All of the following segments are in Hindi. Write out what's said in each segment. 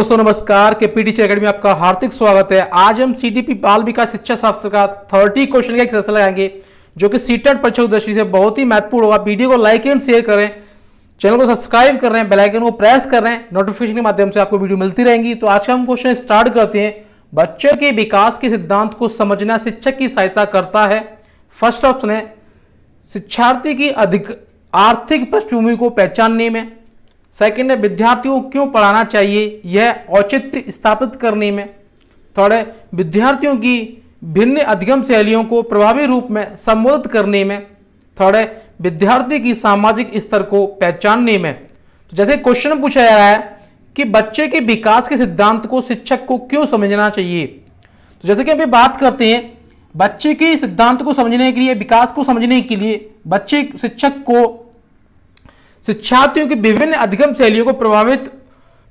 दोस्तों नमस्कार के पी टीचर में आपका हार्दिक स्वागत है आज हम सीडीपी बाल विकास शिक्षा शास्त्र का थर्टी क्वेश्चन का एक सेशन लगाएंगे जो कि सीटेट e परीक्षा की दृष्टि से बहुत ही महत्वपूर्ण होगा वीडियो को लाइक एंड शेयर करें चैनल को सब्सक्राइब कर रहे हैं बेलाइकन को प्रेस कर रहे हैं नोटिफिकेशन के माध्यम से आपको वीडियो मिलती रहेंगी तो आज का हम क्वेश्चन स्टार्ट करते हैं बच्चों के विकास के सिद्धांत को समझना शिक्षक की सहायता करता है फर्स्ट ऑप्शन है शिक्षार्थी की अधिक आर्थिक पृष्ठभूमि को पहचानने में सेकंड है विद्यार्थियों को क्यों पढ़ाना चाहिए यह औचित्य स्थापित करने में थर्ड है विद्यार्थियों की भिन्न अधिगम शैलियों को प्रभावी रूप में संबोधित करने में थर्ड है विद्यार्थी की सामाजिक स्तर को पहचानने में तो जैसे क्वेश्चन पूछा जा रहा है कि बच्चे के विकास के सिद्धांत को शिक्षक को क्यों समझना चाहिए तो जैसे कि अभी बात करते हैं बच्चे के सिद्धांत को समझने के लिए विकास को समझने के लिए बच्चे शिक्षक को शिक्षार्थियों तो की विभिन्न अधिगम शैलियों को प्रभावित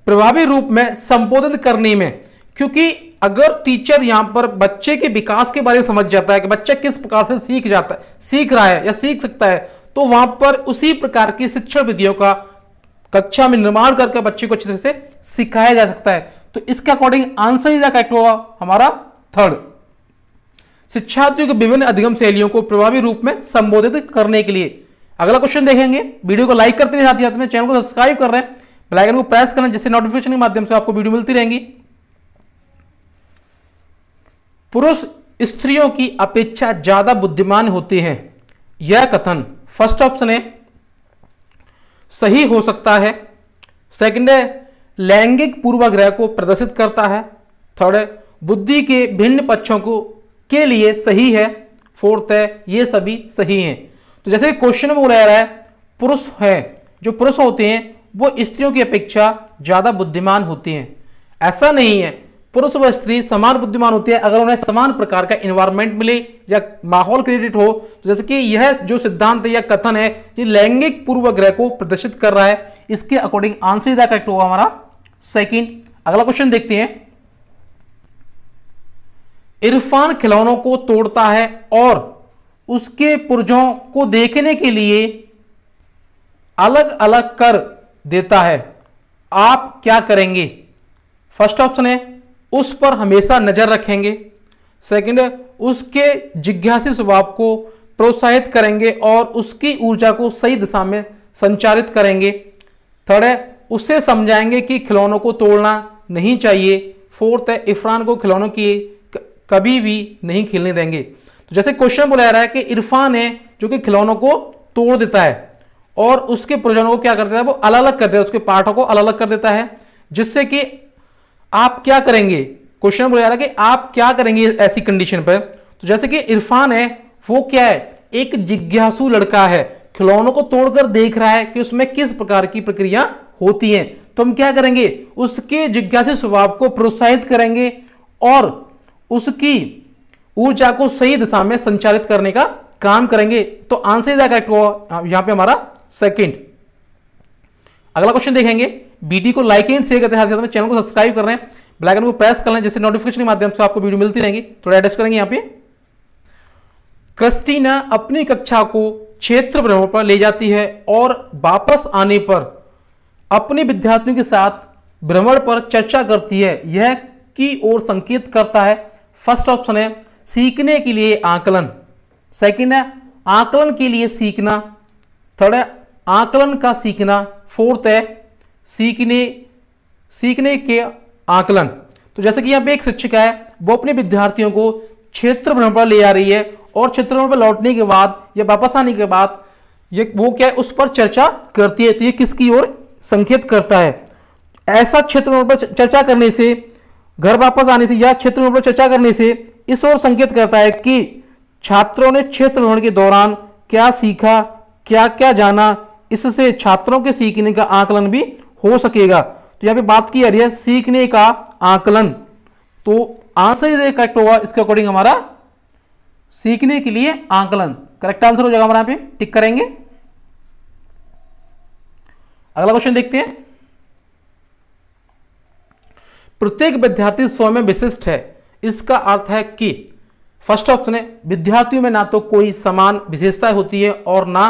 प्रभावी रूप में संबोधन करने में क्योंकि अगर टीचर यहां पर बच्चे के विकास के बारे में समझ जाता है कि बच्चा किस प्रकार से सीख जाता है सीख रहा है या सीख सकता है तो वहां पर उसी प्रकार की शिक्षण विधियों का कक्षा में निर्माण करके बच्चे को अच्छे से सिखाया जा सकता है तो इसके अकॉर्डिंग आंसर ही करेक्ट होगा हमारा थर्ड तो शिक्षार्थियों के विभिन्न अधिगम शैलियों को प्रभावी रूप में संबोधित करने के लिए अगला क्वेश्चन देखेंगे वीडियो को लाइक करते हैं साथ ही साथ में चैनल को सब्सक्राइब कर रहे हैं बेलाइकन को प्रेस करें जिससे नोटिफिकेशन के माध्यम से आपको वीडियो मिलती रहेंगी पुरुष स्त्रियों की अपेक्षा ज्यादा बुद्धिमान होती है यह कथन फर्स्ट ऑप्शन है सही हो सकता है सेकंड है लैंगिक पूर्वाग्रह को प्रदर्शित करता है थर्ड है बुद्धि के भिन्न पक्षों को के लिए सही है फोर्थ है ये सभी सही हैं तो जैसे क्वेश्चन में बोला जा रहा है पुरुष है जो पुरुष होते हैं वो स्त्रियों की अपेक्षा ज़्यादा बुद्धिमान होते हैं ऐसा नहीं है पुरुष व स्त्री समान बुद्धिमान होती है अगर उन्हें समान प्रकार का इन्वायरमेंट मिले या माहौल क्रिएटेड हो तो जैसे कि यह जो सिद्धांत या कथन है ये लैंगिक पूर्वग्रह को प्रदर्शित कर रहा है इसके अकॉर्डिंग आंसर इधर करेक्ट होगा हमारा सेकेंड अगला क्वेश्चन देखते हैं इरफान खिलौनों को तोड़ता है और उसके पुर्जों को देखने के लिए अलग अलग कर देता है आप क्या करेंगे फर्स्ट ऑप्शन है उस पर हमेशा नज़र रखेंगे सेकंड उसके जिज्ञासी स्वभाव को प्रोत्साहित करेंगे और उसकी ऊर्जा को सही दिशा में संचारित करेंगे थर्ड है उसे समझाएंगे कि खिलौनों को तोड़ना नहीं चाहिए फोर्थ है इफ़रान को खिलौनों की कभी भी नहीं खेलने देंगे तो जैसे क्वेश्चन बुलाया रहा है कि इरफान है जो कि खिलौनों को तोड़ देता है और उसके प्रजनों को क्या कर देता है वो अलग अलग कर देता है उसके पार्टों को अलग अलग कर देता है जिससे कि आप क्या करेंगे क्वेश्चन बोला जा रहा है कि आप क्या करेंगे ऐसी कंडीशन पर तो जैसे कि इरफान है वो क्या है एक जिज्ञासु लड़का है खिलौनों को तोड़कर देख रहा है कि उसमें किस प्रकार की प्रक्रिया होती है तो हम क्या करेंगे उसके जिज्ञासु स्वभाव को प्रोत्साहित करेंगे और उसकी ऊर्जा को सही दिशा में संचालित करने का काम करेंगे तो आंसर इज करेक्ट हुआ हाँ, यहां पे हमारा सेकंड अगला क्वेश्चन देखेंगे बीटी को लाइक एंड शेयर करते हैं साथ चैनल को सब्सक्राइब कर रहे हैं ब्लैकन को प्रेस कर लें जैसे नोटिफिकेशन के माध्यम से आपको वीडियो मिलती रहेंगी थोड़ा एडजस्ट करेंगे यहां पर क्रिस्टीना अपनी कक्षा को क्षेत्र भ्रमण पर ले जाती है और वापस आने पर अपने विद्यार्थियों के साथ भ्रमण पर चर्चा करती है यह की ओर संकेत करता है फर्स्ट ऑप्शन है सीखने के लिए आकलन सेकंड है आकलन के लिए सीखना थर्ड है आकलन का सीखना फोर्थ है सीखने सीखने के आकलन तो जैसे कि यहाँ पे एक शिक्षिका है वो अपने विद्यार्थियों को क्षेत्र भ्रमण पर ले आ रही है और क्षेत्र भ्रमण पर लौटने के बाद या वापस आने के बाद ये वो क्या है उस पर चर्चा करती है तो ये किसकी ओर संकेत करता है ऐसा क्षेत्र भ्रमण पर चर्चा करने से घर वापस आने से या क्षेत्र में चर्चा करने से इस ओर संकेत करता है कि छात्रों ने क्षेत्र भ्रमण के दौरान क्या सीखा क्या क्या जाना इससे छात्रों के सीखने का आकलन भी हो सकेगा तो यहाँ पे बात की जा रही है सीखने का आकलन तो आंसर ये करेक्ट होगा इसके अकॉर्डिंग हमारा सीखने के लिए आकलन करेक्ट आंसर हो जाएगा हमारा यहाँ पे टिक करेंगे अगला क्वेश्चन देखते हैं प्रत्येक विद्यार्थी स्वयं में विशिष्ट है इसका अर्थ है कि फर्स्ट ऑप्शन है विद्यार्थियों में ना तो कोई समान विशेषता होती है और ना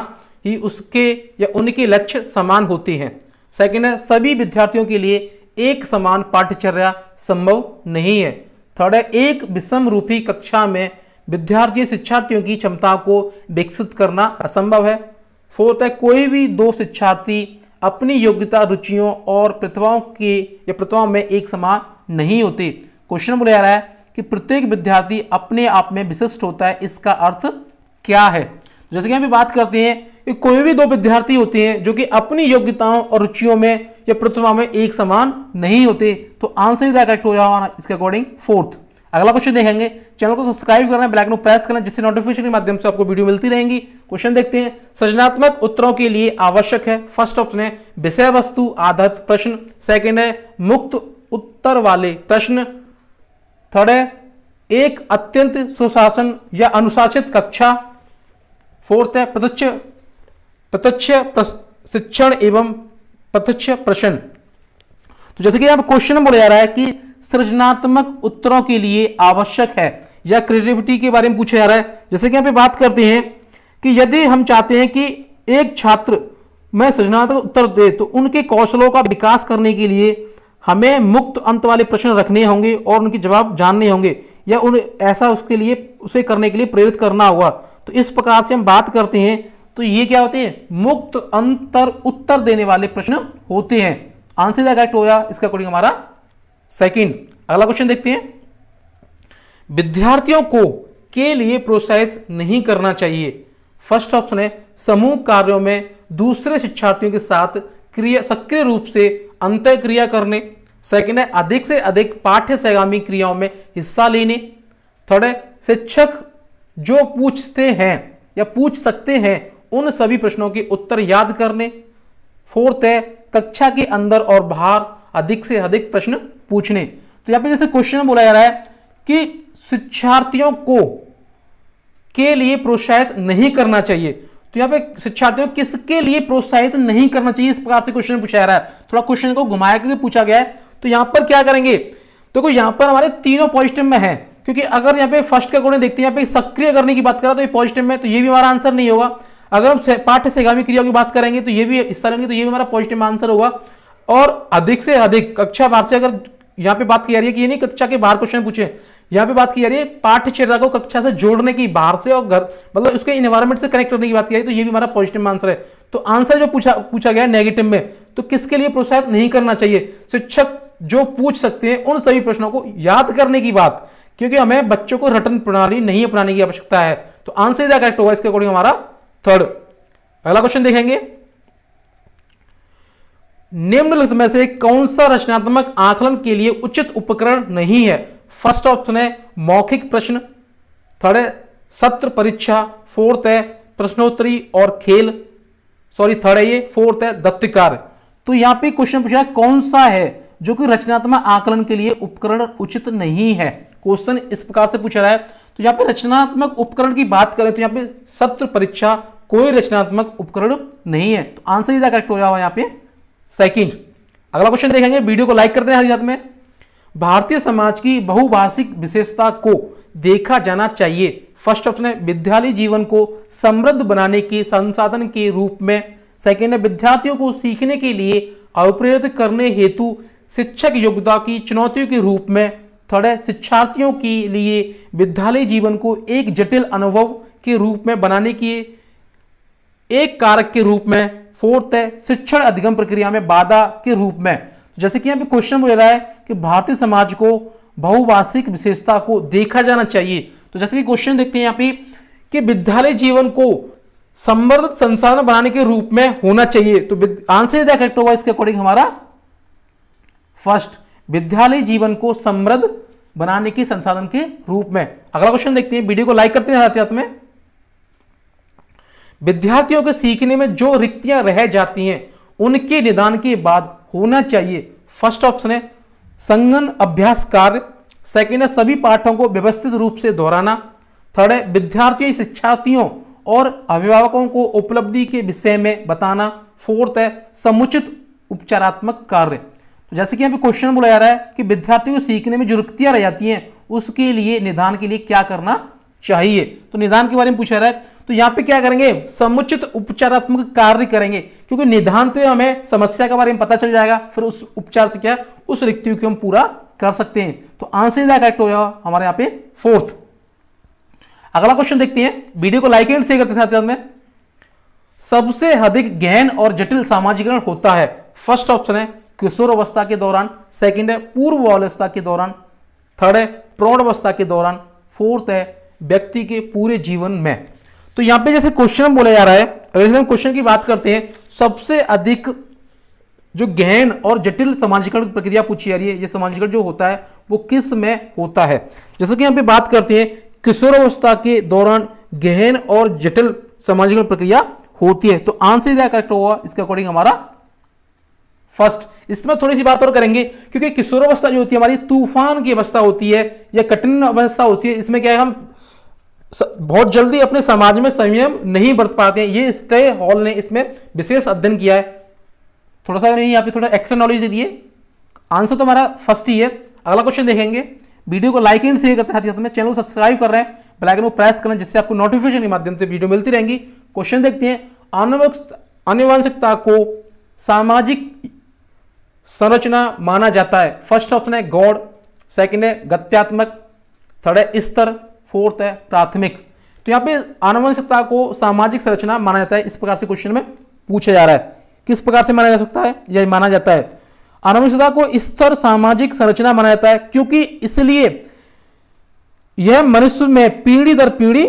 ही उसके या उनके लक्ष्य समान होती हैं सेकेंड है सभी विद्यार्थियों के लिए एक समान पाठ्यचर्या संभव नहीं है थर्ड है एक विषम रूपी कक्षा में विद्यार्थी शिक्षार्थियों की क्षमता को विकसित करना असंभव है फोर्थ है कोई भी दो शिक्षार्थी अपनी योग्यता रुचियों और प्रतिभाओं के या प्रतिभाओं में एक समान नहीं होते क्वेश्चन बोला जा रहा है कि प्रत्येक विद्यार्थी अपने आप में विशिष्ट होता है इसका अर्थ क्या है जैसे कि हम बात करते हैं कि कोई भी दो विद्यार्थी होते हैं जो कि अपनी योग्यताओं और रुचियों में या प्रतिभा में एक समान नहीं होते तो आंसर इधर करेक्ट हो जाओ इसके अकॉर्डिंग फोर्थ अगला क्वेश्चन देखेंगे चैनल को सब्सक्राइब करना ब्लैक नोट प्रेस करना जिससे नोटिफिकेशन के माध्यम से आपको वीडियो मिलती रहेंगी क्वेश्चन देखते हैं सृजनात्मक उत्तरों के लिए आवश्यक है फर्स्ट ऑप्शन है विषय वस्तु आधारित प्रश्न सेकंड है मुक्त उत्तर वाले प्रश्न थर्ड है एक अत्यंत सुशासन या अनुशासित कक्षा फोर्थ है प्रत्यक्ष प्रत्यक्ष शिक्षण एवं प्रत्यक्ष प्रश्न तो जैसे कि यहाँ क्वेश्चन बोला जा रहा है कि सृजनात्मक उत्तरों के लिए आवश्यक है या क्रिएटिविटी के बारे में पूछा जा रहा है जैसे कि यहाँ पे बात करते हैं कि यदि हम चाहते हैं कि एक छात्र में सृजनात्मक उत्तर दे तो उनके कौशलों का विकास करने के लिए हमें मुक्त अंत वाले प्रश्न रखने होंगे और उनके जवाब जानने होंगे या उन ऐसा उसके लिए उसे करने के लिए प्रेरित करना होगा तो इस प्रकार से हम बात करते हैं तो ये क्या होते हैं मुक्त अंतर उत्तर देने वाले प्रश्न होते हैं आंसर करेक्ट हो गया इसका अकॉर्डिंग हमारा सेकंड अगला क्वेश्चन देखते हैं विद्यार्थियों को के लिए प्रोत्साहित नहीं करना चाहिए फर्स्ट ऑप्शन है समूह कार्यों में दूसरे शिक्षार्थियों के साथ क्रिया सक्रिय रूप से अंत क्रिया करने सेकेंड है अधिक से अधिक पाठ्य सैगामी क्रियाओं में हिस्सा लेने थर्ड है शिक्षक जो पूछते हैं या पूछ सकते हैं उन सभी प्रश्नों के उत्तर याद करने फोर्थ है कक्षा के अंदर और बाहर अधिक से अधिक प्रश्न पूछने तो यहाँ पे जैसे क्वेश्चन बोला जा रहा है कि शिक्षार्थियों को के लिए प्रोत्साहित नहीं करना चाहिए तो यहाँ पे शिक्षार्थियों को किसके लिए प्रोत्साहित नहीं करना चाहिए इस प्रकार से क्वेश्चन पूछा जा रहा है थोड़ा क्वेश्चन को घुमाया क्योंकि पूछा गया है तो यहां पर क्या करेंगे देखो तो यहां पर हमारे तीनों पॉजिटिव में है क्योंकि अगर यहां पे फर्स्ट का देखते हैं यहां पे सक्रिय करने की बात करें तो ये पॉजिटिव में तो ये भी हमारा आंसर नहीं होगा अगर हम पाठ्य सेगामी क्रिया की बात करेंगे तो ये भी हिस्सा लेंगे तो ये भी हमारा पॉजिटिव आंसर होगा और अधिक से अधिक कक्षा बाहर से अगर यहाँ पे बात की जा रही है कि ये नहीं कक्षा के बाहर क्वेश्चन पूछे यहाँ पे बात की जा रही है पाठ्यचर्या को कक्षा से जोड़ने की बाहर से और घर मतलब उसके इन्वायरमेंट से कनेक्ट करने की बात की जा रही है तो ये भी हमारा पॉजिटिव आंसर है तो आंसर जो पूछा पूछा गया नेगेटिव में तो किसके लिए प्रोत्साहित नहीं करना चाहिए शिक्षक जो पूछ सकते हैं उन सभी प्रश्नों को याद करने की बात क्योंकि हमें बच्चों को रटन प्रणाली नहीं अपनाने की आवश्यकता है तो आंसर इधर करेक्ट होगा इसके अकॉर्डिंग हमारा थर्ड अगला क्वेश्चन देखेंगे निम्नलिखित में से कौन सा रचनात्मक आकलन के लिए उचित उपकरण नहीं है फर्स्ट ऑप्शन है मौखिक प्रश्न थर्ड है सत्र परीक्षा फोर्थ है प्रश्नोत्तरी और खेल सॉरी थर्ड है ये फोर्थ है दत्तकार तो यहाँ पे क्वेश्चन पूछा कौन सा है जो कि रचनात्मक आकलन के लिए उपकरण उचित नहीं है क्वेश्चन इस प्रकार से पूछा रहा है तो यहाँ पे रचनात्मक उपकरण की बात करें तो यहां पे सत्र परीक्षा कोई रचनात्मक उपकरण नहीं है तो आंसर इधर करेक्ट हो जाएगा यहाँ पे सेकंड अगला क्वेश्चन देखेंगे वीडियो को लाइक करते हैं हाथ में भारतीय समाज की बहुभाषिक विशेषता को देखा जाना चाहिए फर्स्ट ऑप्शन है विद्यालय जीवन को समृद्ध बनाने के संसाधन के रूप में सेकेंड है विद्यार्थियों को सीखने के लिए अवप्रेरित करने हेतु शिक्षक योग्यता की चुनौतियों के रूप में थर्ड है शिक्षार्थियों के लिए विद्यालय जीवन को एक जटिल अनुभव के रूप में बनाने के एक कारक के रूप में फोर्थ है शिक्षण अधिगम प्रक्रिया में बाधा के रूप में तो जैसे कि यहाँ पे क्वेश्चन बोल रहा है कि भारतीय समाज को बहुभाषिक विशेषता को देखा जाना चाहिए तो जैसे कि क्वेश्चन देखते हैं यहाँ पे कि विद्यालय जीवन को संवर्धित संसाधन बनाने के रूप में होना चाहिए तो आंसर क्या करेक्ट होगा इसके अकॉर्डिंग हमारा फर्स्ट विद्यालय जीवन को समृद्ध बनाने के संसाधन के रूप में अगला क्वेश्चन देखते हैं वीडियो को लाइक करते हैं साथ में विद्यार्थियों के सीखने में जो रिक्तियां रह जाती हैं उनके निदान के बाद होना चाहिए फर्स्ट ऑप्शन है संगन अभ्यास कार्य सेकेंड है सभी पाठों को व्यवस्थित रूप से दोहराना थर्ड है विद्यार्थियों शिक्षार्थियों और अभिभावकों को उपलब्धि के विषय में बताना फोर्थ है समुचित उपचारात्मक कार्य तो जैसे कि यहाँ पे क्वेश्चन बोला जा रहा है कि विद्यार्थियों को सीखने में जो रिक्तियाँ रह जाती हैं उसके लिए निदान के लिए क्या करना चाहिए तो निदान के बारे में पूछा रहा है तो यहाँ पे क्या करेंगे समुचित उपचारात्मक कार्य करेंगे क्योंकि निदान से तो हमें समस्या के बारे में पता चल जाएगा फिर उस उपचार से क्या उस रिक्ति को हम पूरा कर सकते हैं तो आंसर इधर करेक्ट हो हमारे यहाँ पे फोर्थ अगला क्वेश्चन देखते हैं वीडियो को लाइक एंड शेयर करते साथ साथ में सबसे अधिक गहन और जटिल सामाजिकरण होता है फर्स्ट ऑप्शन है किशोर अवस्था के दौरान सेकंड है पूर्व अवस्था के दौरान थर्ड है प्रौढ़ अवस्था के दौरान फोर्थ है व्यक्ति के पूरे जीवन में तो यहां पे जैसे क्वेश्चन बोला जा रहा है अगर जैसे हम क्वेश्चन की बात करते हैं सबसे अधिक जो गहन और जटिल समाजीकरण प्रक्रिया पूछी जा रही है ये समाजीकरण जो होता है वो किस में होता है जैसे कि यहां पे बात करते हैं किशोरावस्था के दौरान गहन और जटिल समाजीकरण प्रक्रिया होती है तो आंसर क्या करेक्ट होगा इसके अकॉर्डिंग हमारा फर्स्ट इसमें थोड़ी सी बात और करेंगे क्योंकि किशोरावस्था जो होती है हमारी तूफान की अवस्था होती है या कठिन अवस्था होती है इसमें क्या है हम बहुत जल्दी अपने समाज में संयम नहीं बरत पाते हैं ये स्टे हॉल ने इसमें विशेष अध्ययन किया है थोड़ा सा नहीं यहाँ पे थोड़ा एक्स्ट्रा नॉलेज दे दिए आंसर तो हमारा फर्स्ट ही है अगला क्वेश्चन देखेंगे वीडियो को लाइक एंड शेयर करते हैं साथ में चैनल को सब्सक्राइब कर रहे हैं बेलाइकन को प्रेस करें जिससे आपको नोटिफिकेशन के माध्यम से वीडियो मिलती रहेंगी क्वेश्चन देखते हैं अनुवंशिकता को सामाजिक संरचना माना जाता है फर्स्ट ऑप्शन है गौड़ सेकेंड है गत्यात्मक थर्ड है स्तर फोर्थ है प्राथमिक तो यहाँ पे आनुवंशिकता को सामाजिक संरचना माना जाता है इस प्रकार से क्वेश्चन में पूछा जा रहा है किस प्रकार से माना जा सकता है यह माना जाता है आनुवंशिकता को स्तर सामाजिक संरचना माना जाता है क्योंकि इसलिए यह मनुष्य में पीढ़ी दर पीढ़ी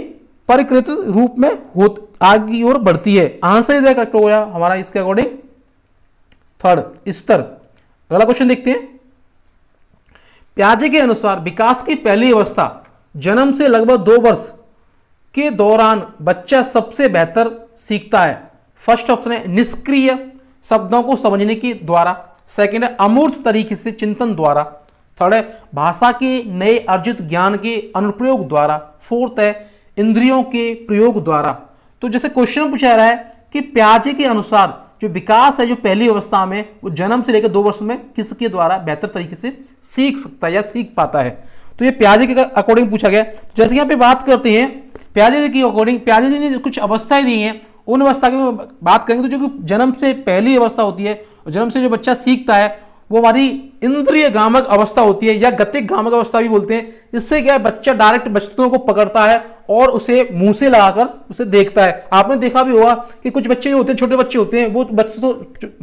परिकृत रूप में हो आगे की ओर बढ़ती है आंसर इधर करेक्ट हो गया हमारा इसके अकॉर्डिंग थर्ड स्तर अगला क्वेश्चन देखते हैं प्याजे के अनुसार विकास की पहली अवस्था जन्म से लगभग दो वर्ष के दौरान बच्चा सबसे बेहतर सीखता है फर्स्ट ऑप्शन है निष्क्रिय शब्दों को समझने के द्वारा सेकंड है अमूर्त तरीके से चिंतन द्वारा थर्ड है भाषा के नए अर्जित ज्ञान के अनुप्रयोग द्वारा फोर्थ है इंद्रियों के प्रयोग द्वारा तो जैसे क्वेश्चन पूछा रहा है कि प्याजे के अनुसार जो विकास है जो पहली अवस्था में वो जन्म से लेकर दो वर्ष में किसके द्वारा बेहतर तरीके से सीख सकता है या सीख पाता है तो ये प्याजे के अकॉर्डिंग पूछा गया जैसे यहाँ पे बात करते हैं प्याजे की अकॉर्डिंग प्याजे जी ने कुछ अवस्थाएं दी हैं उन अवस्था की बात करेंगे तो जो कि जन्म से पहली अवस्था होती है और जन्म से जो बच्चा सीखता है वो हमारी इंद्रिय गामक अवस्था होती है या गतिक गामक अवस्था भी बोलते हैं इससे क्या है बच्चा डायरेक्ट बच्चों को पकड़ता है और उसे मुंह से लगाकर उसे देखता है आपने देखा भी होगा कि कुछ बच्चे जो होते हैं छोटे बच्चे होते हैं वो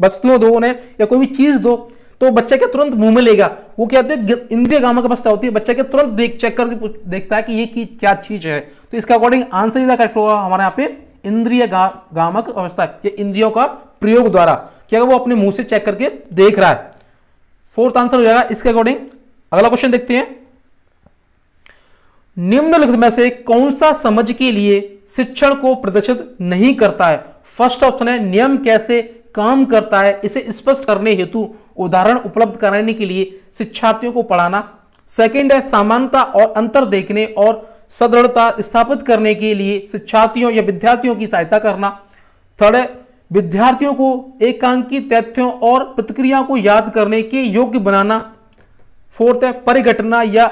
वस्तुओं दो उन्हें या कोई भी चीज़ दो तो बच्चे के तुरंत मुंह में लेगा वो क्या होता है इंद्रिय गामक अवस्था होती है बच्चे के तुरंत देख चेक करके देखता है कि ये की क्या चीज है तो इसके अकॉर्डिंग आंसर इधर करेक्ट होगा हमारे यहाँ पे इंद्रिय गा, गामक अवस्था या इंद्रियों का प्रयोग द्वारा क्या वो अपने मुंह से चेक करके देख रहा है फोर्थ आंसर हो जाएगा इसके अकॉर्डिंग अगला क्वेश्चन देखते हैं निम्नलिखित में से कौन सा समझ के लिए शिक्षण को प्रदर्शित नहीं करता है फर्स्ट ऑप्शन है नियम कैसे काम करता है इसे स्पष्ट करने हेतु उदाहरण उपलब्ध कराने के लिए शिक्षार्थियों को पढ़ाना सेकेंड है समानता और अंतर देखने और सदृढ़ता स्थापित करने के लिए शिक्षार्थियों या विद्यार्थियों की सहायता करना थर्ड है विद्यार्थियों को एकांकी तथ्यों और प्रतिक्रिया को याद करने के योग्य बनाना फोर्थ है परिघटना या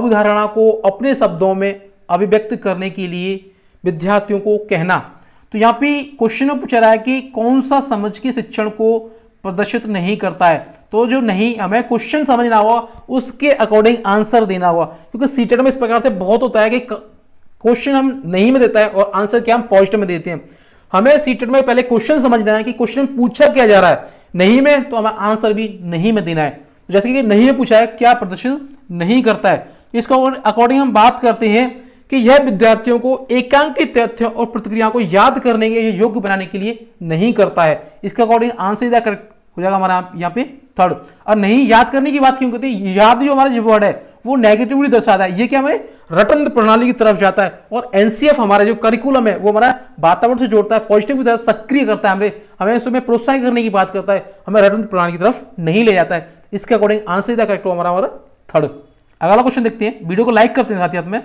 अवधारणा को अपने शब्दों में अभिव्यक्त करने के लिए विद्यार्थियों को कहना तो यहाँ पे क्वेश्चन में पूछा रहा है कि कौन सा समझ के शिक्षण को प्रदर्शित नहीं करता है तो जो नहीं हमें क्वेश्चन समझना हुआ उसके अकॉर्डिंग आंसर देना हुआ क्योंकि सीटेट e में इस प्रकार से बहुत होता है कि क्वेश्चन हम नहीं में देता है और आंसर क्या हम पॉजिटिव में देते हैं हमें सीटेट e में पहले क्वेश्चन समझना है कि क्वेश्चन पूछा क्या जा रहा है नहीं में तो हमें आंसर भी नहीं में देना है तो जैसे कि नहीं में पूछा है क्या प्रदर्शित नहीं करता है इसको अकॉर्डिंग हम बात करते हैं कि यह विद्यार्थियों को एकांकित तथ्य और प्रतिक्रियाओं को याद करने के योग्य बनाने के लिए नहीं करता है इसके अकॉर्डिंग आंसर इधर करेक्ट हो जाएगा हमारा यहाँ पे थर्ड और नहीं याद करने की बात क्यों करते है याद जो हमारा वर्ड है वो नेगेटिवली दर्शाता है ये क्या हमें रटन प्रणाली की तरफ जाता है और एनसीएफ हमारा जो करिकुलम है वो हमारा वातावरण से जोड़ता है पॉजिटिव की तरफ सक्रिय करता है हमें हमें इसमें प्रोत्साहित करने की बात करता है हमें रटन प्रणाली की तरफ नहीं ले जाता है इसके अकॉर्डिंग आंसर इधर करेक्ट हो हमारा हमारा थर्ड अगला क्वेश्चन देखते हैं वीडियो को लाइक करते हैं साथ ही साथ में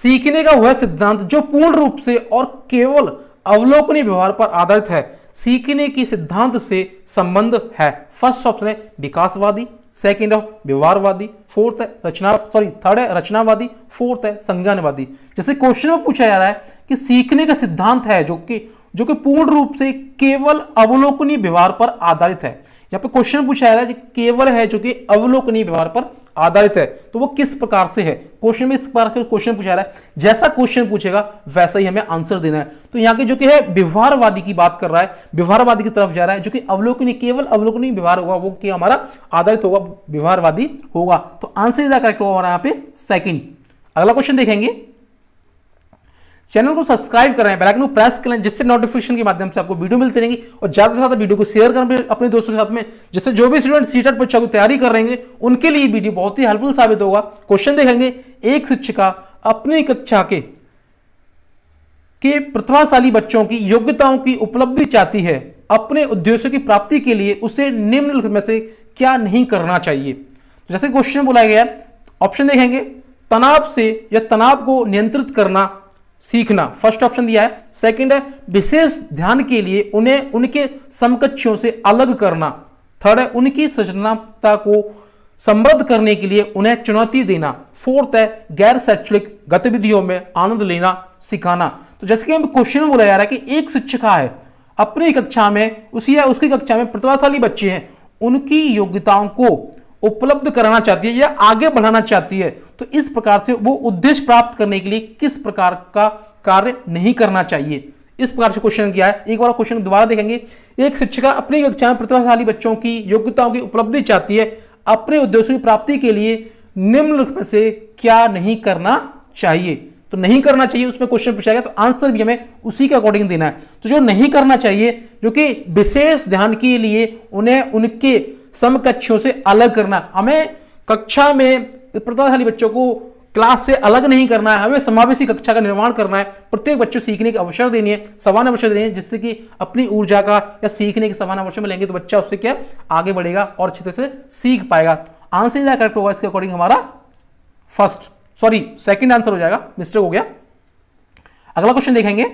सीखने का वह सिद्धांत जो पूर्ण रूप से और केवल अवलोकनीय व्यवहार पर आधारित है सीखने के सिद्धांत से संबंध है फर्स्ट ऑप्शन है विकासवादी सेकेंड है व्यवहारवादी फोर्थ है रचना सॉरी थर्ड है रचनावादी फोर्थ है संज्ञानवादी जैसे क्वेश्चन में पूछा जा रहा है कि सीखने का सिद्धांत है जो कि जो कि पूर्ण रूप से केवल अवलोकनीय व्यवहार पर आधारित है यहाँ पे क्वेश्चन पूछा जा रहा है केवल है जो कि अवलोकनीय व्यवहार पर आधारित है तो वो किस प्रकार से है क्वेश्चन में इस प्रकार के क्वेश्चन पूछा रहा है जैसा क्वेश्चन पूछेगा वैसा ही हमें आंसर देना है तो यहाँ के जो कि है व्यवहारवादी की बात कर रहा है व्यवहारवादी की तरफ जा रहा है जो कि अवलोकनीय केवल अवलोकनीय व्यवहार होगा वो कि हमारा आधारित होगा व्यवहारवादी होगा तो आंसर करेक्ट होगा हमारा यहाँ पे सेकेंड अगला क्वेश्चन देखेंगे चैनल को सब्सक्राइब करें बेल आइकन को प्रेस करें जिससे नोटिफिकेशन के माध्यम से आपको वीडियो मिलती रहेगी और ज्यादा से ज्यादा वीडियो को शेयर करें अपने दोस्तों के साथ में जिससे जो भी स्टूडेंट सीटेट परीक्षा को तैयारी कर रहे हैं उनके लिए वीडियो बहुत ही हेल्पफुल साबित होगा क्वेश्चन देखेंगे एक शिक्षिका अपनी कक्षा के के प्रतिभाशाली बच्चों की योग्यताओं की उपलब्धि चाहती है अपने उद्देश्य की प्राप्ति के लिए उसे निम्न में से क्या नहीं करना चाहिए तो जैसे क्वेश्चन बोला गया ऑप्शन देखेंगे तनाव से या तनाव को नियंत्रित करना सीखना फर्स्ट ऑप्शन दिया है सेकंड है विशेष ध्यान के लिए उन्हें उनके समकक्षों से अलग करना थर्ड है उनकी सृजनात्मकता को समृद्ध करने के लिए उन्हें चुनौती देना फोर्थ है गैर शैक्षणिक गतिविधियों में आनंद लेना सिखाना तो जैसे कि हम क्वेश्चन बोला जा रहा है कि एक शिक्षिका है अपनी कक्षा में उसी या उसकी कक्षा में प्रतिभाशाली बच्चे हैं उनकी योग्यताओं को उपलब्ध कराना चाहती है या आगे बढ़ाना चाहती है तो इस प्रकार से वो उद्देश्य प्राप्त करने के लिए किस प्रकार का कार्य नहीं करना चाहिए इस प्रकार से क्वेश्चन किया है एक बार क्वेश्चन दोबारा देखेंगे एक शिक्षिका अपनी कक्षा में प्रतिभाशाली बच्चों की योग्यताओं की उपलब्धि चाहती है अपने उद्देश्यों की प्राप्ति के लिए निम्नलिखित में से क्या नहीं करना चाहिए तो नहीं करना चाहिए उसमें क्वेश्चन पूछा गया तो आंसर भी हमें उसी के अकॉर्डिंग देना है तो जो नहीं करना चाहिए जो कि विशेष ध्यान के लिए उन्हें उनके समकक्षों से अलग करना हमें कक्षा में प्रतिभाशाली बच्चों को क्लास से अलग नहीं करना है हमें समावेशी कक्षा का निर्माण करना है प्रत्येक बच्चों सीखने के अवसर देनी है समान अवसर देनी है जिससे कि अपनी ऊर्जा का या सीखने के समान अवसर मिलेंगे तो बच्चा उससे क्या आगे बढ़ेगा और अच्छे तरह से सीख पाएगा आंसर इज करेक्ट होगा इसके अकॉर्डिंग हमारा फर्स्ट सॉरी सेकेंड आंसर हो जाएगा मिस्टेक हो गया अगला क्वेश्चन देखेंगे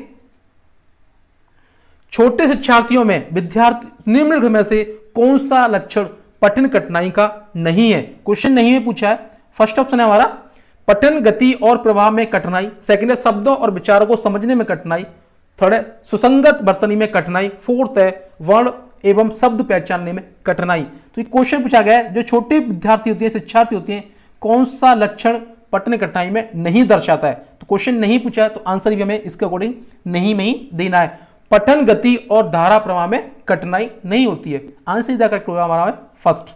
छोटे शिक्षार्थियों में विद्यार्थी निम्न में से कौन सा लक्षण पठन कठिनाई का नहीं है क्वेश्चन नहीं है पूछा है फर्स्ट ऑप्शन है हमारा पठन गति और प्रभाव में कठिनाई सेकंड है शब्दों और विचारों को समझने में कठिनाई थर्ड है सुसंगत बर्तनी में कठिनाई फोर्थ है वर्ण एवं शब्द पहचानने में कठिनाई तो क्वेश्चन पूछा गया है जो छोटे विद्यार्थी होते हैं शिक्षार्थी होते हैं कौन सा लक्षण पठन कठिनाई में नहीं दर्शाता है तो क्वेश्चन नहीं पूछा है तो आंसर भी हमें इसके अकॉर्डिंग नहीं में ही देना है पठन गति और धारा प्रवाह में कठिनाई नहीं होती है आंसर इज करेक्ट होगा हमारा फर्स्ट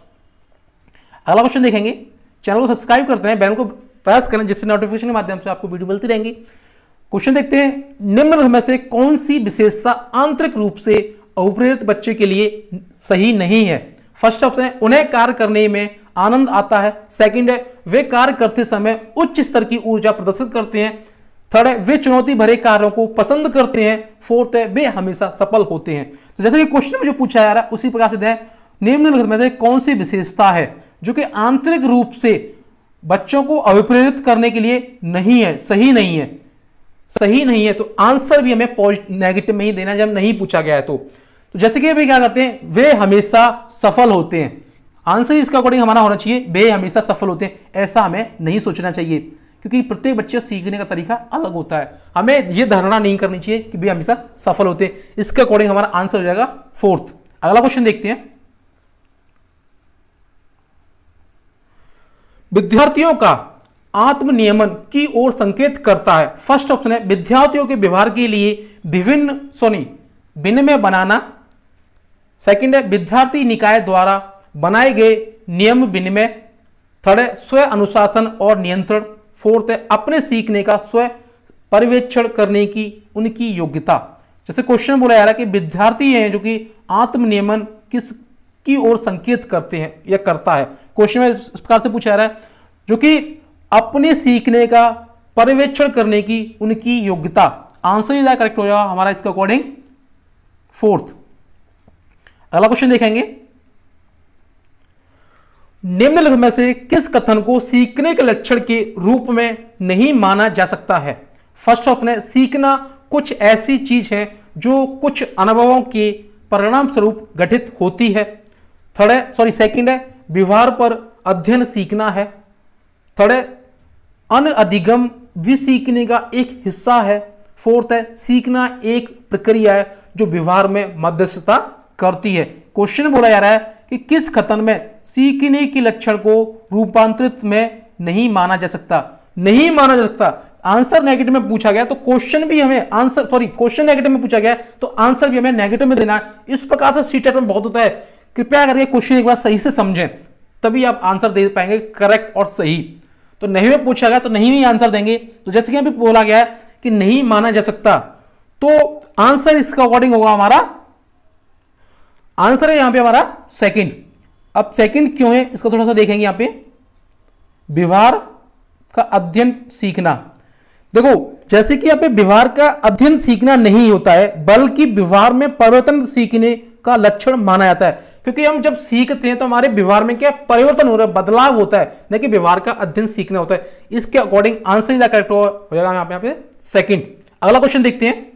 अगला क्वेश्चन देखेंगे चैनल को सब्सक्राइब करते हैं बैनल को प्रेस करें जिससे नोटिफिकेशन के माध्यम से आपको वीडियो मिलती रहेंगी क्वेश्चन देखते हैं निम्न में से कौन सी विशेषता आंतरिक रूप से अवप्रेरित बच्चे के लिए सही नहीं है फर्स्ट ऑप्शन है उन्हें कार्य करने में आनंद आता है सेकंड है वे कार्य करते समय उच्च स्तर की ऊर्जा प्रदर्शित करते हैं थर्ड है वे चुनौती भरे कार्यों को पसंद करते हैं फोर्थ है वे हमेशा सफल होते हैं तो जैसे कि क्वेश्चन में जो पूछा जा रहा है उसी प्रकार से है निम्नलिखित में से कौन सी विशेषता है जो कि आंतरिक रूप से बच्चों को अभिप्रेरित करने के लिए नहीं है सही नहीं है सही नहीं है तो आंसर भी हमें नेगेटिव में ही देना जब नहीं पूछा गया है तो, तो जैसे कि क्या करते हैं वे हमेशा सफल होते हैं आंसर इसका अकॉर्डिंग हमारा होना चाहिए वे हमेशा सफल होते हैं ऐसा हमें नहीं सोचना चाहिए क्योंकि प्रत्येक बच्चे का सीखने का तरीका अलग होता है हमें यह धारणा नहीं करनी चाहिए कि भाई हमेशा सफल होते हैं इसके अकॉर्डिंग हमारा आंसर हो जाएगा फोर्थ अगला क्वेश्चन देखते हैं विद्यार्थियों का आत्मनियमन की ओर संकेत करता है फर्स्ट ऑप्शन है विद्यार्थियों के व्यवहार के लिए विभिन्न सोनी विनिमय बनाना सेकंड है विद्यार्थी निकाय द्वारा बनाए गए नियम विनिमय थर्ड है स्व अनुशासन और नियंत्रण फोर्थ है अपने सीखने का स्व पर्यवेक्षण करने की उनकी योग्यता जैसे क्वेश्चन बोला जा रहा है कि विद्यार्थी हैं जो कि आत्मनियमन किस की ओर संकेत करते हैं या करता है क्वेश्चन में इस प्रकार से पूछा जा रहा है जो कि अपने सीखने का पर्यवेक्षण करने की उनकी योग्यता आंसर करेक्ट हो जाएगा हमारा इसके अकॉर्डिंग फोर्थ अगला क्वेश्चन देखेंगे निम्नलिखित में से किस कथन को सीखने के लक्षण के रूप में नहीं माना जा सकता है फर्स्ट ऑप्शन है सीखना कुछ ऐसी चीज है जो कुछ अनुभवों के परिणाम स्वरूप गठित होती है थर्ड है सॉरी सेकंड है व्यवहार पर अध्ययन सीखना है थर्ड है अन अधिगम भी सीखने का एक हिस्सा है फोर्थ है सीखना एक प्रक्रिया है जो व्यवहार में मध्यस्थता करती है क्वेश्चन बोला जा रहा है कि किस कथन में सीखने के लक्षण को रूपांतरित में नहीं माना जा सकता नहीं माना जा सकता आंसर नेगेटिव में पूछा गया तो क्वेश्चन भी हमें आंसर सॉरी क्वेश्चन नेगेटिव में पूछा गया तो आंसर भी हमें नेगेटिव में देना है इस प्रकार से सी टाइप में बहुत होता है कृपया करके क्वेश्चन एक बार सही से समझें तभी आप आंसर दे पाएंगे करेक्ट और सही तो नहीं में पूछा गया तो नहीं भी आंसर देंगे तो जैसे कि अभी बोला गया कि नहीं माना जा सकता तो आंसर इसका अकॉर्डिंग होगा हमारा आंसर है यहां पे हमारा सेकंड अब सेकंड क्यों है इसका थोड़ा सा देखेंगे यहां पे व्यवहार का अध्ययन सीखना देखो जैसे कि यहां पे व्यवहार का अध्ययन सीखना नहीं होता है बल्कि व्यवहार में परिवर्तन सीखने का लक्षण माना जाता है क्योंकि हम जब सीखते हैं तो हमारे व्यवहार में क्या परिवर्तन हो रहा है बदलाव होता है ना कि व्यवहार का अध्ययन सीखना होता है इसके अकॉर्डिंग आंसर ही करेक्ट हो जाएगा यहाँ पे सेकंड अगला क्वेश्चन देखते हैं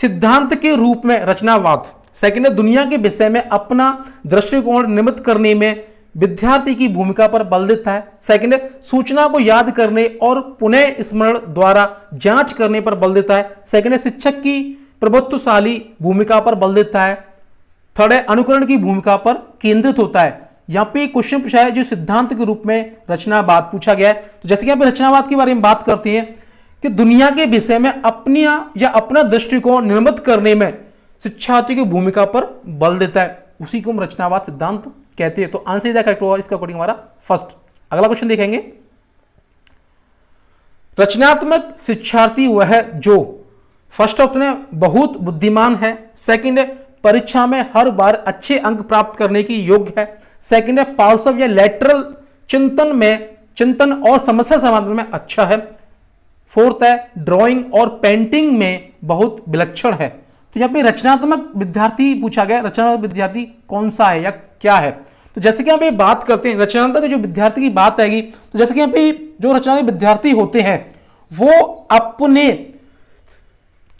सिद्धांत के रूप में रचनावाद सेकंड है दुनिया के विषय में अपना दृष्टिकोण निर्मित करने में विद्यार्थी की भूमिका पर बल देता है सेकंड है सूचना को याद करने और पुनः स्मरण द्वारा जांच करने पर बल देता है सेकंड है शिक्षक की प्रभुत्वशाली भूमिका पर बल देता है थर्ड है अनुकरण की भूमिका पर केंद्रित होता है यहाँ पे क्वेश्चन पूछा है जो सिद्धांत के रूप में रचनावाद पूछा गया है तो जैसे कि यहाँ पे रचनावाद के बारे में बात करते हैं कि दुनिया के विषय में अपनी या अपना दृष्टिकोण निर्मित करने में शिक्षार्थी की भूमिका पर बल देता है उसी को हम रचनावाद सिद्धांत कहते हैं तो आंसर इधर करेक्ट होगा इसका अकॉर्डिंग हमारा फर्स्ट अगला क्वेश्चन देखेंगे रचनात्मक शिक्षार्थी वह है जो फर्स्ट ऑप्शन है बहुत बुद्धिमान है सेकंड है परीक्षा में हर बार अच्छे अंक प्राप्त करने की योग्य है सेकंड है पार्सव या लेटरल चिंतन में चिंतन और समस्या समाधान में अच्छा है फोर्थ है ड्राइंग और पेंटिंग में बहुत विलक्षण है तो यहाँ पे रचनात्मक विद्यार्थी पूछा गया रचनात्मक विद्यार्थी कौन सा है या क्या है तो जैसे कि यहाँ पे बात करते हैं रचनात्मक जो विद्यार्थी की बात आएगी तो जैसे कि यहाँ पे जो रचनात्मक विद्यार्थी होते हैं वो अपने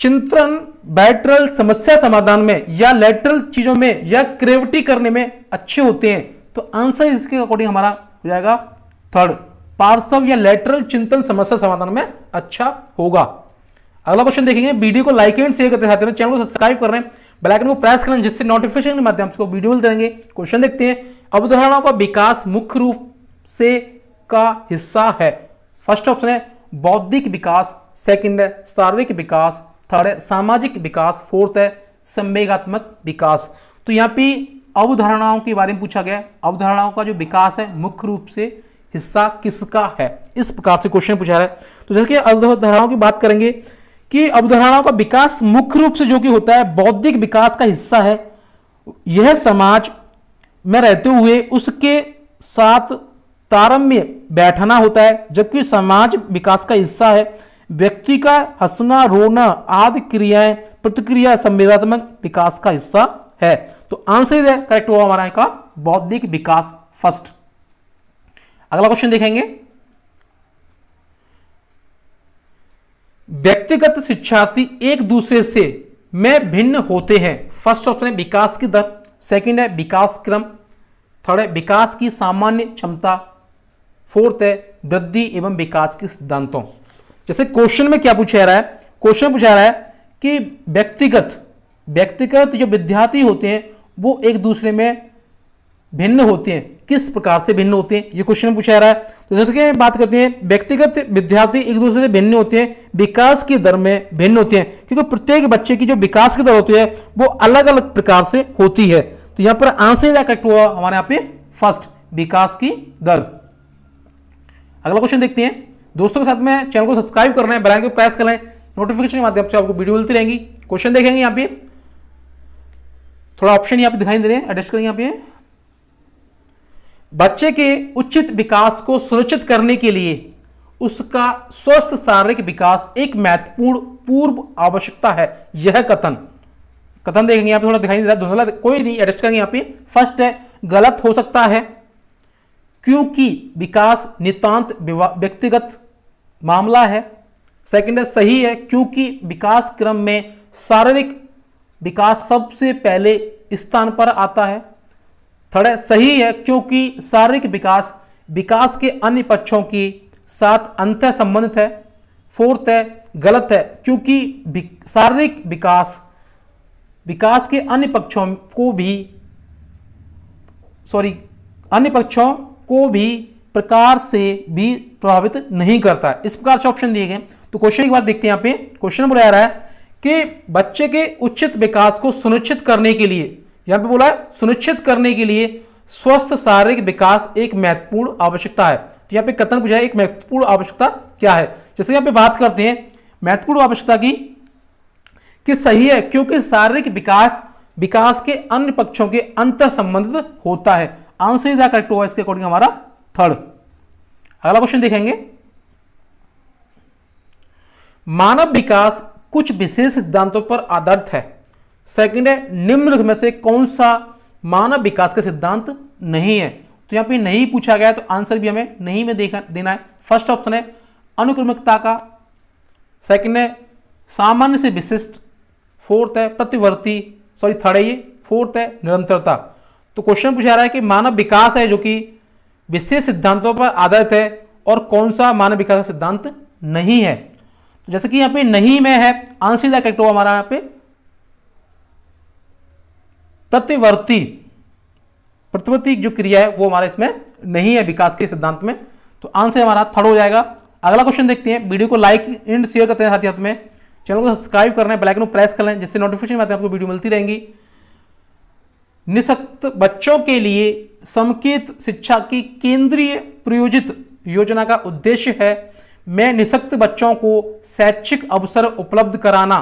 चिंतन बैटरल समस्या समाधान में या लेटरल चीजों में या क्रेविटी करने में अच्छे होते हैं तो आंसर इसके अकॉर्डिंग हमारा हो जाएगा थर्ड पार्सव या लेटरल चिंतन समस्या समाधान में अच्छा होगा अगला क्वेश्चन देखेंगे वीडियो को लाइक एंड शेयर करते साथ चैनल को सब्सक्राइब कर रहे हैं बेलाइकन को प्रेस करें जिससे नोटिफिकेशन के माध्यम से वीडियो मिलते रहेंगे क्वेश्चन देखते हैं अवधारणाओं का विकास मुख्य रूप से का हिस्सा है फर्स्ट ऑप्शन है बौद्धिक विकास सेकंड है सार्विक विकास थर्ड है सामाजिक विकास फोर्थ है संवेगात्मक विकास तो यहाँ पे अवधारणाओं के बारे में पूछा गया अवधारणाओं का जो विकास है मुख्य रूप से हिस्सा किसका है इस प्रकार से क्वेश्चन पूछा रहा है तो जैसे कि अवधारणाओं की बात करेंगे कि अवधारणाओं का विकास मुख्य रूप से जो कि होता है बौद्धिक विकास का हिस्सा है यह समाज में रहते हुए उसके साथ तारम्य बैठना होता है जबकि समाज विकास का हिस्सा है व्यक्ति का हंसना रोना आदि क्रियाएं प्रतिक्रिया संवेदात्मक विकास का हिस्सा है तो आंसर करेक्ट हुआ हमारा का बौद्धिक विकास फर्स्ट अगला क्वेश्चन देखेंगे व्यक्तिगत शिक्षार्थी एक दूसरे से में भिन्न होते हैं फर्स्ट ऑप्शन है विकास की दर सेकंड है विकास क्रम थर्ड है विकास की सामान्य क्षमता फोर्थ है वृद्धि एवं विकास के सिद्धांतों जैसे क्वेश्चन में क्या पूछा रहा है क्वेश्चन पूछा रहा है कि व्यक्तिगत व्यक्तिगत जो विद्यार्थी होते हैं वो एक दूसरे में भिन्न होते हैं किस प्रकार से भिन्न होते हैं ये क्वेश्चन पूछा रहा है तो जैसे कि बात करते हैं व्यक्तिगत विद्यार्थी एक दूसरे से भिन्न होते हैं विकास की दर में भिन्न होते हैं क्योंकि प्रत्येक बच्चे की जो विकास की दर होती है वो अलग अलग प्रकार से होती है तो यहां पर आंसर करेक्ट हुआ हमारे यहां पर फर्स्ट विकास की दर अगला क्वेश्चन देखते हैं दोस्तों के साथ में चैनल को सब्सक्राइब करना है हैं आइकन को प्रेस करना है नोटिफिकेशन के माध्यम से आपको वीडियो मिलती रहेंगी क्वेश्चन देखेंगे यहाँ पे थोड़ा ऑप्शन यहाँ पे दिखाई दे रहे हैं एडजस्ट करेंगे यहाँ पे बच्चे के उचित विकास को सुनिश्चित करने के लिए उसका स्वस्थ शारीरिक विकास एक महत्वपूर्ण पूर्व आवश्यकता है यह कथन कथन देखेंगे यहाँ पे थोड़ा दिखाई दे रहा है कोई नहीं एडजस्ट करेंगे यहाँ पे फर्स्ट है गलत हो सकता है क्योंकि विकास नितांत व्यक्तिगत मामला है सेकंड है सही है क्योंकि विकास क्रम में शारीरिक विकास सबसे पहले स्थान पर आता है थर्ड सही है क्योंकि शारीरिक विकास विकास के अन्य पक्षों की साथ अंत संबंधित है फोर्थ है गलत है क्योंकि शारीरिक विकास विकास के अन्य पक्षों को भी सॉरी अन्य पक्षों को भी प्रकार से भी प्रभावित नहीं करता इस प्रकार से ऑप्शन दिए गए तो क्वेश्चन एक बार देखते हैं यहां पे क्वेश्चन नंबर आ रहा है कि बच्चे के उचित विकास को सुनिश्चित करने के लिए यहां पे बोला है सुनिश्चित करने के लिए स्वस्थ शारीरिक विकास एक महत्वपूर्ण आवश्यकता है तो यहाँ पे कथन पूछा है एक महत्वपूर्ण आवश्यकता क्या है जैसे यहां पे बात करते हैं महत्वपूर्ण आवश्यकता की कि सही है क्योंकि शारीरिक विकास विकास के अन्य पक्षों के अंतर संबंधित होता है आंसर इज करेक्ट होगा इसके अकॉर्डिंग हमारा थर्ड अगला क्वेश्चन देखेंगे मानव विकास कुछ विशेष सिद्धांतों पर आधारित है सेकंड है निम्नलिखित में से कौन सा मानव विकास का सिद्धांत नहीं है तो यहां पे नहीं पूछा गया तो आंसर भी हमें नहीं में देखा देना है फर्स्ट ऑप्शन है अनुक्रमिकता का सेकंड है सामान्य से विशिष्ट फोर्थ है प्रतिवर्ती सॉरी थर्ड है ये फोर्थ है निरंतरता तो क्वेश्चन पूछा रहा है कि मानव विकास है जो कि विशेष सिद्धांतों पर आधारित है और कौन सा मानव विकास का सिद्धांत नहीं है तो जैसे कि यहां पे नहीं में है आंसर करेक्ट होगा हमारा यहाँ पे प्रतिवर्ती प्रतिवर्ती जो क्रिया है वो हमारे इसमें नहीं है विकास के सिद्धांत में तो आंसर हमारा थर्ड हो जाएगा अगला क्वेश्चन देखते हैं वीडियो को लाइक एंड शेयर करते हैं साथ ही साथ में चैनल को सब्सक्राइब करना है बेलाइकन को प्रेस कर लें जिससे नोटिफिकेशन आते हैं आपको वीडियो मिलती रहेंगी निशक्त बच्चों के लिए समकेत शिक्षा की केंद्रीय प्रयोजित योजना का उद्देश्य है मैं निशक्त बच्चों को शैक्षिक अवसर उपलब्ध कराना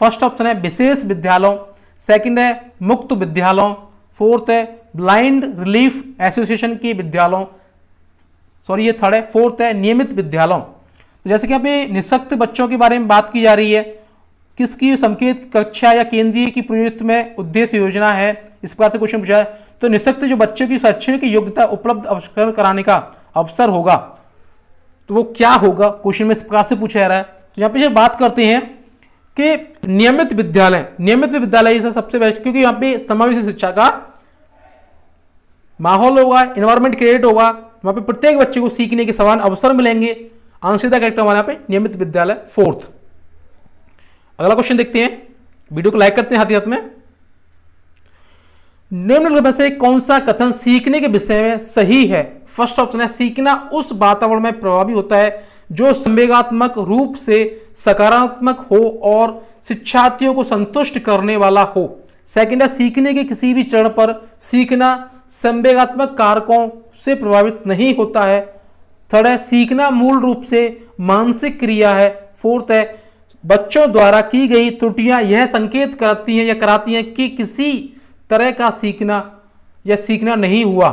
फर्स्ट ऑप्शन है विशेष विद्यालयों सेकंड है मुक्त विद्यालयों फोर्थ है ब्लाइंड रिलीफ एसोसिएशन की विद्यालयों सॉरी ये थर्ड है फोर्थ है नियमित विद्यालयों तो जैसे कि यहाँ पे निशक्त बच्चों के बारे में बात की जा रही है किसकी संकेत कक्षा या केंद्रीय की प्रयुक्त में उद्देश्य योजना है इस प्रकार से क्वेश्चन पूछा है तो निशक्त जो बच्चों की शैक्षणिक योग्यता उपलब्ध अवसर कराने का अवसर होगा तो वो क्या होगा क्वेश्चन में इस प्रकार से पूछा जा रहा है तो यहाँ पे जब बात करते हैं कि नियमित विद्यालय नियमित विद्यालय इसका सबसे बेस्ट क्योंकि यहाँ पे समावेश शिक्षा का माहौल होगा इन्वायरमेंट क्रिएट होगा वहाँ पे प्रत्येक बच्चे को सीखने के समान अवसर मिलेंगे आंसर कैरेक्टर हमारे यहाँ पे नियमित विद्यालय फोर्थ अगला क्वेश्चन देखते हैं वीडियो को लाइक करते हैं हाथी हाथ में निम्नलिखित में से कौन सा कथन सीखने के विषय में सही है फर्स्ट ऑप्शन है सीखना उस वातावरण में प्रभावी होता है जो संवेगात्मक रूप से सकारात्मक हो और शिक्षार्थियों को संतुष्ट करने वाला हो सेकेंड है सीखने के किसी भी चरण पर सीखना संवेगात्मक कारकों से प्रभावित नहीं होता है थर्ड है सीखना मूल रूप से मानसिक क्रिया है फोर्थ है बच्चों द्वारा की गई त्रुटियां यह संकेत करती हैं या कराती हैं कि किसी तरह का सीखना या सीखना नहीं हुआ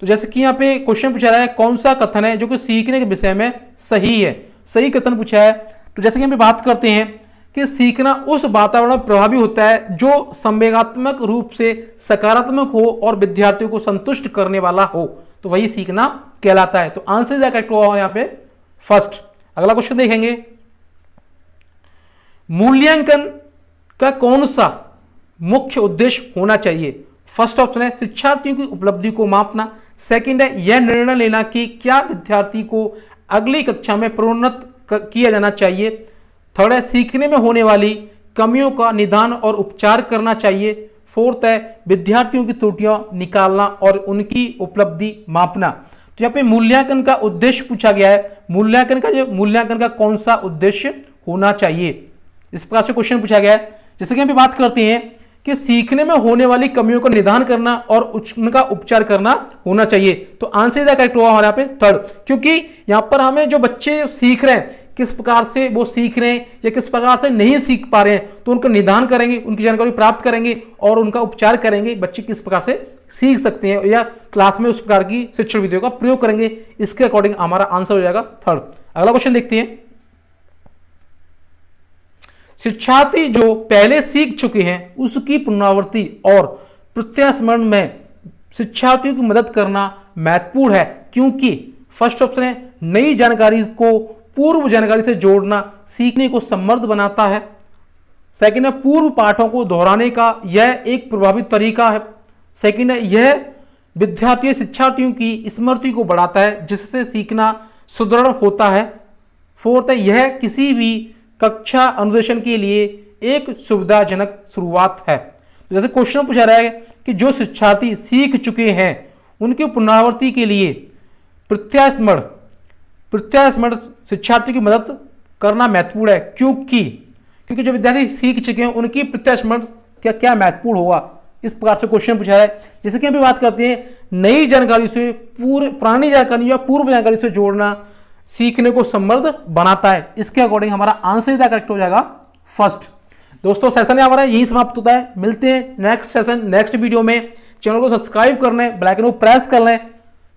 तो जैसे कि यहाँ पे क्वेश्चन पूछा रहा है कौन सा कथन है जो कि सीखने के विषय में सही है सही कथन पूछा है तो जैसे कि हम बात करते हैं कि सीखना उस वातावरण में प्रभावी होता है जो संवेगात्मक रूप से सकारात्मक हो और विद्यार्थियों को संतुष्ट करने वाला हो तो वही सीखना कहलाता है तो आंसर इज करेक्ट हुआ यहां पे फर्स्ट अगला क्वेश्चन देखेंगे मूल्यांकन का कौन सा मुख्य उद्देश्य होना चाहिए फर्स्ट ऑप्शन है शिक्षार्थियों की उपलब्धि को मापना सेकेंड है यह निर्णय लेना कि क्या विद्यार्थी को अगली कक्षा में प्रोन्नत किया जाना चाहिए थर्ड है सीखने में होने वाली कमियों का निदान और उपचार करना चाहिए फोर्थ है विद्यार्थियों की त्रुटियां निकालना और उनकी उपलब्धि मापना तो यहाँ पे मूल्यांकन का उद्देश्य पूछा गया है मूल्यांकन का जो मूल्यांकन का कौन सा उद्देश्य होना चाहिए इस प्रकार से क्वेश्चन पूछा गया है जैसे कि हम बात करते हैं कि सीखने में होने वाली कमियों का निदान करना और उनका उपचार करना होना चाहिए तो आंसर इधर करेक्ट हुआ हमारे यहाँ पे थर्ड क्योंकि यहाँ पर हमें जो बच्चे सीख रहे हैं किस प्रकार से वो सीख रहे हैं या किस प्रकार से नहीं सीख पा रहे हैं तो उनका निदान करेंगे उनकी जानकारी प्राप्त करेंगे और उनका उपचार करेंगे बच्चे किस प्रकार से सीख सकते हैं या क्लास में उस प्रकार की शिक्षण विधियों का प्रयोग करेंगे इसके अकॉर्डिंग हमारा आंसर हो जाएगा थर्ड अगला क्वेश्चन देखते हैं शिक्षार्थी जो पहले सीख चुके हैं उसकी पुनरावृत्ति और प्रत्यास्मरण में शिक्षार्थियों की मदद करना महत्वपूर्ण है क्योंकि फर्स्ट ऑप्शन है नई जानकारी को पूर्व जानकारी से जोड़ना सीखने को समर्थ बनाता है सेकंड है पूर्व पाठों को दोहराने का यह एक प्रभावी तरीका है सेकंड है यह विद्यार्थियों शिक्षार्थियों की स्मृति को बढ़ाता है जिससे सीखना सुदृढ़ होता है फोर्थ है यह किसी भी कक्षा अनुदेशन के लिए एक सुविधाजनक शुरुआत है तो जैसे क्वेश्चन पूछा रहा है कि जो शिक्षार्थी सीख चुके हैं उनके पुनरावृत्ति के लिए प्रत्यास्मरण प्रत्यय स्मरण शिक्षार्थी की मदद करना महत्वपूर्ण है क्योंकि क्योंकि जो विद्यार्थी सीख चुके हैं उनकी प्रत्यय स्मरण क्या क्या महत्वपूर्ण होगा इस प्रकार से क्वेश्चन पूछा है जैसे कि हम बात करते हैं नई जानकारी से पूर्व पुरानी जानकारी या पूर्व जानकारी से जोड़ना सीखने को समर्थ बनाता है इसके अकॉर्डिंग हमारा आंसर इधर करेक्ट हो जाएगा फर्स्ट दोस्तों सेशन यहाँ है यही समाप्त होता है मिलते हैं नेक्स्ट सेशन नेक्स्ट वीडियो में चैनल को सब्सक्राइब कर लें ब्लैक एंड प्रेस कर लें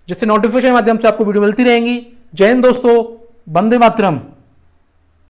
जिससे नोटिफिकेशन माध्यम से आपको वीडियो मिलती रहेंगी जय हिंद दोस्तों वंदे मातरम